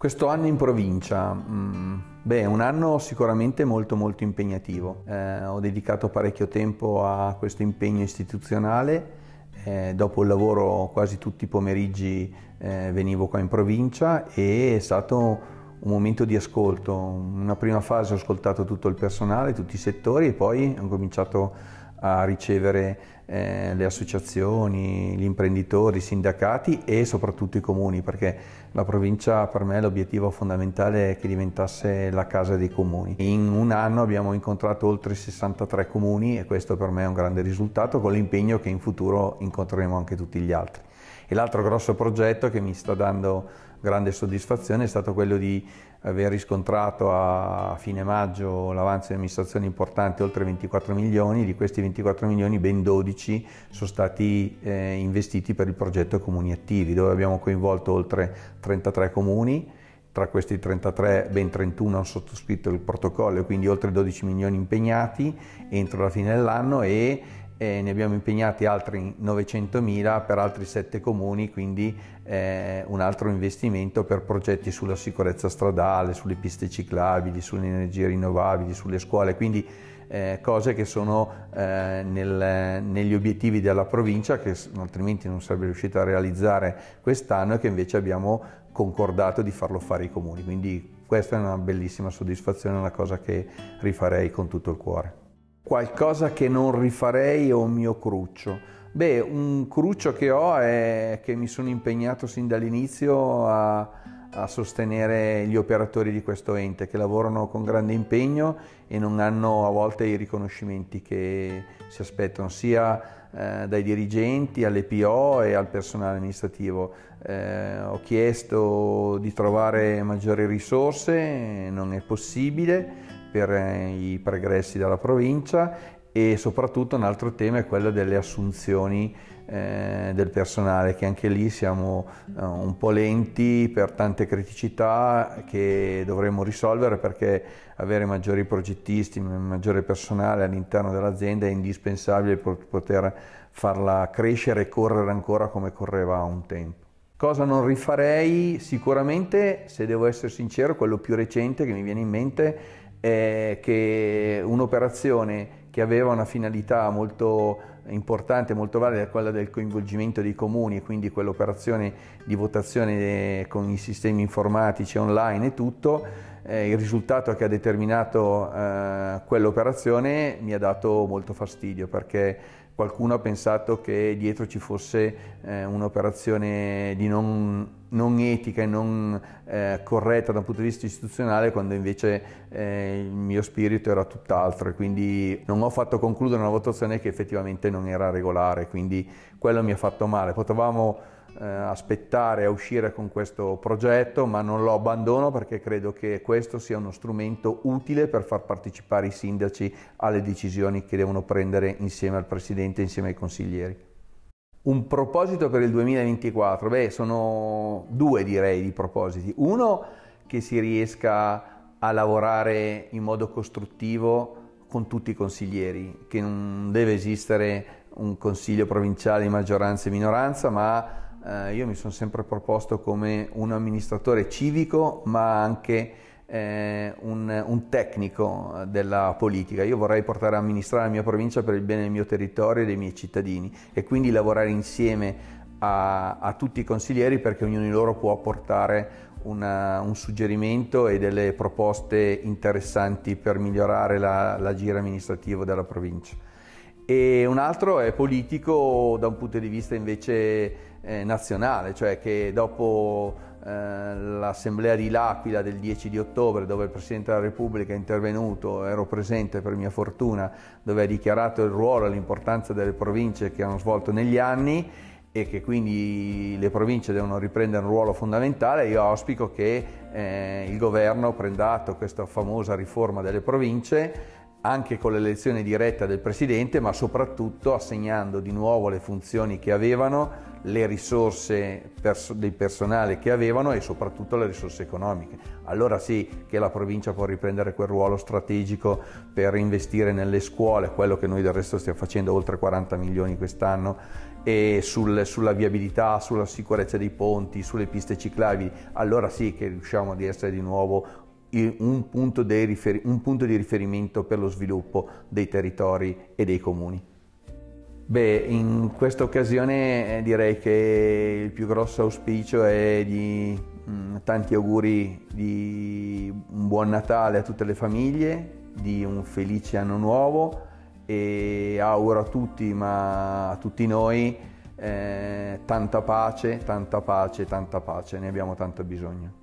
Questo anno in provincia, mm, beh, un anno sicuramente molto molto impegnativo. Eh, ho dedicato parecchio tempo a questo impegno istituzionale. Eh, dopo il lavoro quasi tutti i pomeriggi eh, venivo qua in provincia e è stato un momento di ascolto. In una prima fase ho ascoltato tutto il personale, tutti i settori e poi ho cominciato a a ricevere eh, le associazioni, gli imprenditori, i sindacati e soprattutto i comuni, perché la provincia per me l'obiettivo fondamentale è che diventasse la casa dei comuni. In un anno abbiamo incontrato oltre 63 comuni e questo per me è un grande risultato con l'impegno che in futuro incontreremo anche tutti gli altri. E l'altro grosso progetto che mi sta dando grande soddisfazione è stato quello di aver riscontrato a fine maggio l'avanzo di amministrazione importante oltre 24 milioni, di questi 24 milioni ben 12 sono stati eh, investiti per il progetto Comuni Attivi dove abbiamo coinvolto oltre 33 comuni, tra questi 33 ben 31 hanno sottoscritto il protocollo quindi oltre 12 milioni impegnati entro la fine dell'anno e e ne abbiamo impegnati altri 900.000 per altri sette comuni, quindi eh, un altro investimento per progetti sulla sicurezza stradale, sulle piste ciclabili, sulle energie rinnovabili, sulle scuole, quindi eh, cose che sono eh, nel, negli obiettivi della provincia che altrimenti non sarebbe riuscita a realizzare quest'anno e che invece abbiamo concordato di farlo fare i comuni. Quindi questa è una bellissima soddisfazione, una cosa che rifarei con tutto il cuore. Qualcosa che non rifarei o un mio cruccio. Beh, un cruccio che ho è che mi sono impegnato sin dall'inizio a, a, sostenere gli operatori di questo ente che lavorano con grande impegno e non hanno a volte i riconoscimenti che si aspettano sia eh, dai dirigenti alle PO e al personale amministrativo. Eh, ho chiesto di trovare maggiori risorse, non è possibile per eh, i pregressi dalla provincia e soprattutto un altro tema è quello delle assunzioni eh, del personale che anche lì siamo eh, un po' lenti per tante criticità che dovremmo risolvere perché avere maggiori progettisti, maggiore personale all'interno dell'azienda è indispensabile per poter farla crescere e correre ancora come correva un tempo. Cosa non rifarei? Sicuramente, se devo essere sincero, quello più recente che mi viene in mente eh, che un'operazione che aveva una finalità molto importante, molto valida, quella del coinvolgimento dei comuni quindi quell'operazione di votazione con i sistemi informatici online e tutto, eh, il risultato che ha determinato eh, quell'operazione mi ha dato molto fastidio perché qualcuno ha pensato che dietro ci fosse eh, un'operazione di non, non, etica e non eh, corretta da un punto di vista istituzionale quando invece eh, il mio spirito era tutt'altro e quindi non ho fatto concludere una votazione che effettivamente non era regolare, quindi quello mi ha fatto male. Potevamo eh, aspettare a uscire con questo progetto, ma non lo abbandono perché credo che questo sia uno strumento utile per far partecipare i sindaci alle decisioni che devono prendere insieme al Presidente, insieme ai consiglieri. Un proposito per il 2024? Beh, sono due direi di propositi. Uno, che si riesca a lavorare in modo costruttivo con tutti i consiglieri, che non deve esistere un consiglio provinciale di maggioranza e minoranza, ma eh, io mi sono sempre proposto come un amministratore civico, ma anche eh, un, un, tecnico della politica. Io vorrei portare a amministrare la mia provincia per il bene del mio territorio e dei miei cittadini e quindi lavorare insieme a, a tutti i consiglieri perché ognuno di loro può portare una, un suggerimento e delle proposte interessanti per migliorare la, la gira amministrativa della provincia. E un altro è politico da un punto di vista invece eh, nazionale, cioè che dopo eh, l'assemblea di L'Aquila del 10 di ottobre dove il Presidente della Repubblica è intervenuto, ero presente per mia fortuna, dove ha dichiarato il ruolo e l'importanza delle province che hanno svolto negli anni e che quindi le province devono riprendere un ruolo fondamentale, io auspico che eh, il governo prenda atto questa famosa riforma delle province anche con l'elezione diretta del presidente, ma soprattutto assegnando di nuovo le funzioni che avevano, le risorse pers- del personale che avevano e soprattutto le risorse economiche. Allora sì che la provincia può riprendere quel ruolo strategico per investire nelle scuole, quello che noi del resto stiamo facendo, oltre 40 milioni quest'anno, e sul, sulla viabilità, sulla sicurezza dei ponti, sulle piste ciclabili. Allora sì che riusciamo ad essere di nuovo un punto, un punto di riferimento per lo sviluppo dei territori e dei comuni. Beh, in questa occasione eh, direi che il più grosso auspicio è di mh, mm, tanti auguri di un buon Natale a tutte le famiglie, di un felice anno nuovo e auguro a tutti, ma a tutti noi, eh, tanta pace, tanta pace, tanta pace, ne abbiamo tanto bisogno.